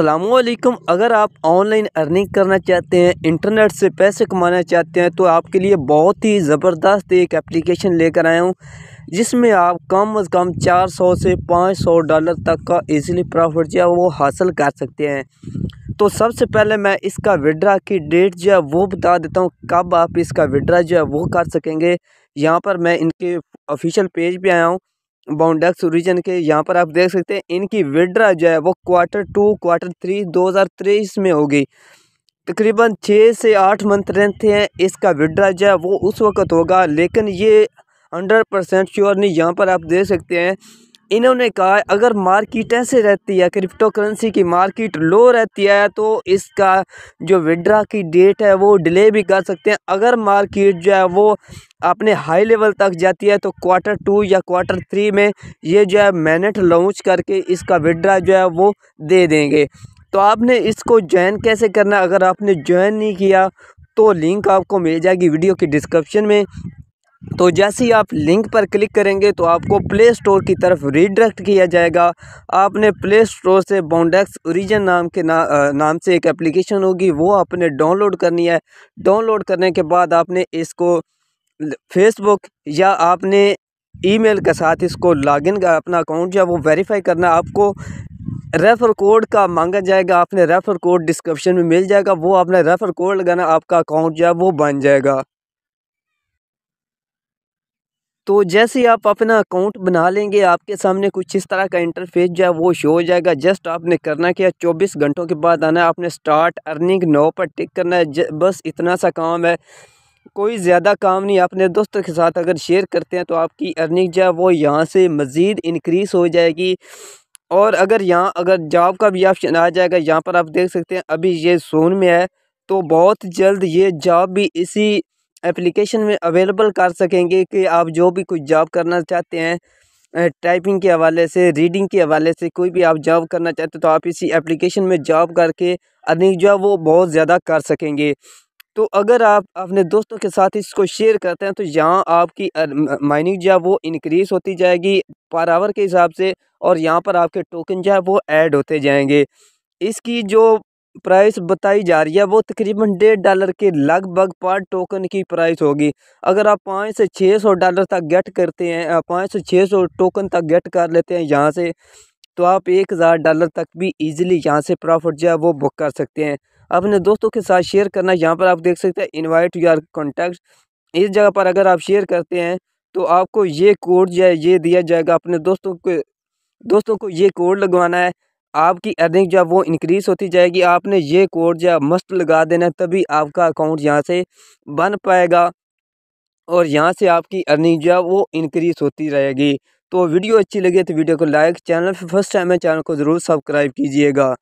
असलकम अगर आप ऑनलाइन अर्निंग करना चाहते हैं इंटरनेट से पैसे कमाना चाहते हैं तो आपके लिए बहुत ही ज़बरदस्त एक एप्लीकेशन लेकर आया हूँ जिसमें आप कम अज़ कम 400 से 500 डॉलर तक का इजीली प्रॉफिट जो है वो हासिल कर सकते हैं तो सबसे पहले मैं इसका विड्रा की डेट जो है वो बता देता हूँ कब आप इसका विड्रा जो है वो कर सकेंगे यहाँ पर मैं इनके ऑफिशियल पेज पर आया हूँ बाउंडक्स रीजन के यहाँ पर आप देख सकते हैं इनकी विड्रा जो है वो क्वार्टर टू क्वार्टर थ्री तेईस में होगी तकरीबन छः से आठ मंथ रहते हैं इसका विड्रा जो है वो उस वक्त होगा लेकिन ये हंड्रेड परसेंट श्योर नहीं यहाँ पर आप देख सकते हैं इन्होंने कहा अगर मार्केट ऐसे रहती है क्रिप्टो करेंसी की मार्केट लो रहती है तो इसका जो विड्रा की डेट है वो डिले भी कर सकते हैं अगर मार्केट जो है वो अपने हाई लेवल तक जाती है तो क्वार्टर टू या क्वार्टर थ्री में ये जो है मैनेट लॉन्च करके इसका विड्रा जो है वो दे देंगे तो आपने इसको ज्वाइन कैसे करना अगर आपने ज्वाइन नहीं किया तो लिंक आपको मिल जाएगी वीडियो के डिस्क्रिप्शन में तो जैसे ही आप लिंक पर क्लिक करेंगे तो आपको प्ले स्टोर की तरफ रीडायरेक्ट किया जाएगा आपने प्ले स्टोर से बॉन्डेक्स ओरिजन नाम के ना, आ, नाम से एक एप्लीकेशन होगी वो आपने डाउनलोड करनी है डाउनलोड करने के बाद आपने इसको फेसबुक या आपने ईमेल के साथ इसको लॉगिन का अपना अकाउंट जो वो वेरीफाई करना आपको रेफ़र कोड का मांगा जाएगा आपने रेफ़र कोड डिस्क्रिप्शन में मिल जाएगा वो आपने रेफ़र कोड लगाना आपका अकाउंट जो है वो बन जाएगा तो जैसे ही आप अपना अकाउंट बना लेंगे आपके सामने कुछ इस तरह का इंटरफेस जो है वो शो हो जाएगा जस्ट आपने करना क्या 24 घंटों के बाद आना है आपने स्टार्ट अर्निंग नौ पर टिक करना है बस इतना सा काम है कोई ज़्यादा काम नहीं अपने दोस्तों के साथ अगर शेयर करते हैं तो आपकी अर्निंग जो है वो यहाँ से मज़ीद इनक्रीज़ हो जाएगी और अगर यहाँ अगर जॉब का भी ऑप्शन आ जाएगा यहाँ पर आप देख सकते हैं अभी ये सोन में है तो बहुत जल्द ये जॉब भी इसी एप्लीकेशन में अवेलेबल कर सकेंगे कि आप जो भी कुछ जॉब करना चाहते हैं टाइपिंग के हवाले से रीडिंग के हवाले से कोई भी आप जॉब करना चाहते हो तो आप इसी एप्लीकेशन में जॉब करके अर्निंग जो है वो बहुत ज़्यादा कर सकेंगे तो अगर आप अपने दोस्तों के साथ इसको शेयर करते हैं तो यहाँ आपकी माइनिंग जो है वो इनक्रीज़ होती जाएगी पर आवर के हिसाब से और यहाँ पर आपके टोकन जो है वो ऐड होते जाएंगे इसकी जो प्राइस बताई जा रही है वो तकरीबन डेढ़ डॉलर के लगभग पर टोकन की प्राइस होगी अगर आप पाँच से छः सौ डॉलर तक गेट करते हैं पाँच से छः सौ टोकन तक गेट कर लेते हैं यहाँ से तो आप एक हज़ार डॉलर तक भी इजीली यहाँ से प्रॉफिट जो है वो बुक कर सकते हैं अपने दोस्तों के साथ शेयर करना यहाँ पर आप देख सकते हैं इन्वाइट यार कॉन्टैक्ट इस जगह पर अगर आप शेयर करते हैं तो आपको ये कोड जो है ये दिया जाएगा अपने दोस्तों के दोस्तों को ये कोड लगवाना है आपकी अर्निंग जो है वो इंक्रीज़ होती जाएगी आपने ये कोड जो है लगा देना तभी आपका अकाउंट यहाँ से बन पाएगा और यहाँ से आपकी अर्निंग जो है वो इंक्रीज़ होती रहेगी तो वीडियो अच्छी लगे तो वीडियो को लाइक चैनल फर्स्ट टाइम है चैनल को ज़रूर सब्सक्राइब कीजिएगा